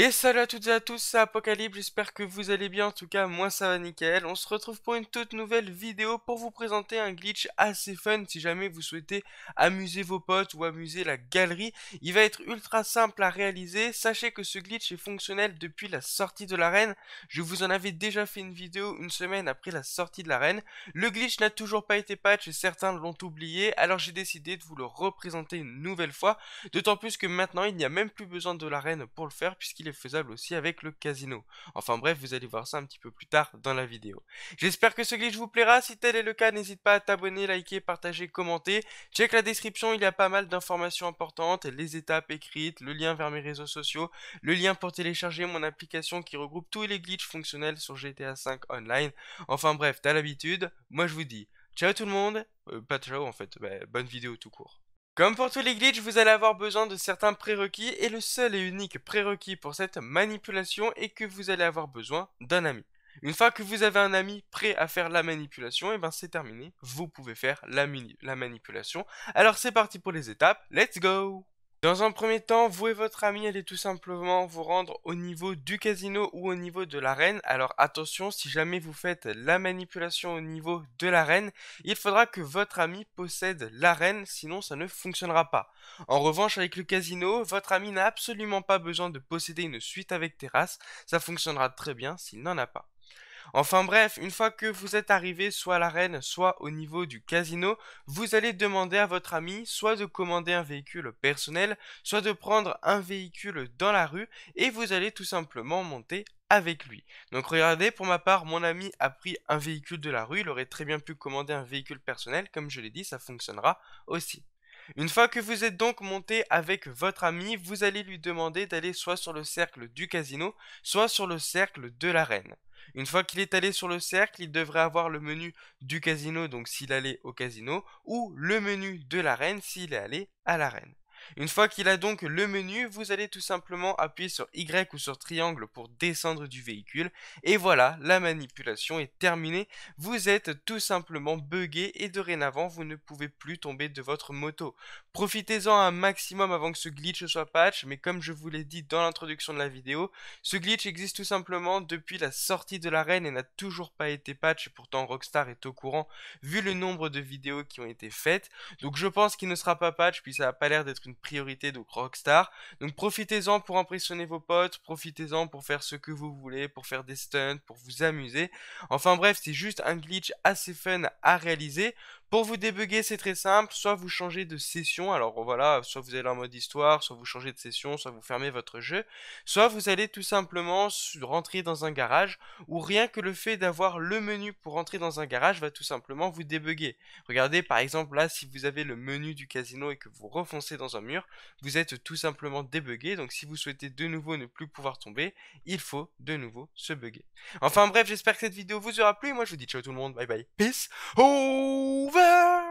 Et salut à toutes et à tous, c'est Apocalypse, j'espère que vous allez bien, en tout cas moi ça va nickel. On se retrouve pour une toute nouvelle vidéo pour vous présenter un glitch assez fun si jamais vous souhaitez amuser vos potes ou amuser la galerie. Il va être ultra simple à réaliser, sachez que ce glitch est fonctionnel depuis la sortie de l'arène. Je vous en avais déjà fait une vidéo une semaine après la sortie de l'arène. Le glitch n'a toujours pas été patch et certains l'ont oublié, alors j'ai décidé de vous le représenter une nouvelle fois. D'autant plus que maintenant il n'y a même plus besoin de l'arène pour le faire puisqu'il faisable aussi avec le casino. Enfin bref, vous allez voir ça un petit peu plus tard dans la vidéo. J'espère que ce glitch vous plaira, si tel est le cas, n'hésite pas à t'abonner, liker, partager, commenter. Check la description, il y a pas mal d'informations importantes, les étapes écrites, le lien vers mes réseaux sociaux, le lien pour télécharger mon application qui regroupe tous les glitches fonctionnels sur GTA 5 Online. Enfin bref, t'as l'habitude, moi je vous dis... Ciao tout le monde, euh, pas ciao en fait, bah, bonne vidéo tout court. Comme pour tous les glitches, vous allez avoir besoin de certains prérequis et le seul et unique prérequis pour cette manipulation est que vous allez avoir besoin d'un ami. Une fois que vous avez un ami prêt à faire la manipulation, et eh ben c'est terminé, vous pouvez faire la, la manipulation. Alors c'est parti pour les étapes, let's go dans un premier temps, vous et votre ami allez tout simplement vous rendre au niveau du casino ou au niveau de l'arène. Alors attention, si jamais vous faites la manipulation au niveau de l'arène, il faudra que votre ami possède l'arène, sinon ça ne fonctionnera pas. En revanche, avec le casino, votre ami n'a absolument pas besoin de posséder une suite avec terrasse, ça fonctionnera très bien s'il n'en a pas. Enfin bref, une fois que vous êtes arrivé soit à l'arène, soit au niveau du casino, vous allez demander à votre ami soit de commander un véhicule personnel, soit de prendre un véhicule dans la rue, et vous allez tout simplement monter avec lui. Donc regardez, pour ma part, mon ami a pris un véhicule de la rue, il aurait très bien pu commander un véhicule personnel, comme je l'ai dit, ça fonctionnera aussi. Une fois que vous êtes donc monté avec votre ami, vous allez lui demander d'aller soit sur le cercle du casino, soit sur le cercle de la reine. Une fois qu'il est allé sur le cercle, il devrait avoir le menu du casino, donc s'il allait au casino, ou le menu de la reine s'il est allé à reine. Une fois qu'il a donc le menu, vous allez tout simplement appuyer sur Y ou sur triangle pour descendre du véhicule. Et voilà, la manipulation est terminée. Vous êtes tout simplement buggé et dorénavant, vous ne pouvez plus tomber de votre moto. Profitez-en un maximum avant que ce glitch soit patch, mais comme je vous l'ai dit dans l'introduction de la vidéo, ce glitch existe tout simplement depuis la sortie de l'arène et n'a toujours pas été patch, pourtant Rockstar est au courant vu le nombre de vidéos qui ont été faites. Donc je pense qu'il ne sera pas patch, puis ça a pas l'air d'être une priorité, donc Rockstar. Donc profitez-en pour impressionner vos potes, profitez-en pour faire ce que vous voulez, pour faire des stunts, pour vous amuser. Enfin bref, c'est juste un glitch assez fun à réaliser. Pour vous débugger, c'est très simple, soit vous changez de session, alors voilà, soit vous allez en mode histoire, soit vous changez de session, soit vous fermez votre jeu, soit vous allez tout simplement rentrer dans un garage, ou rien que le fait d'avoir le menu pour rentrer dans un garage va tout simplement vous débugger. Regardez par exemple là, si vous avez le menu du casino et que vous refoncez dans un mur, vous êtes tout simplement débugué. Donc si vous souhaitez de nouveau ne plus pouvoir tomber, il faut de nouveau se buguer, Enfin bref, j'espère que cette vidéo vous aura plu. moi je vous dis ciao tout le monde, bye bye, peace, over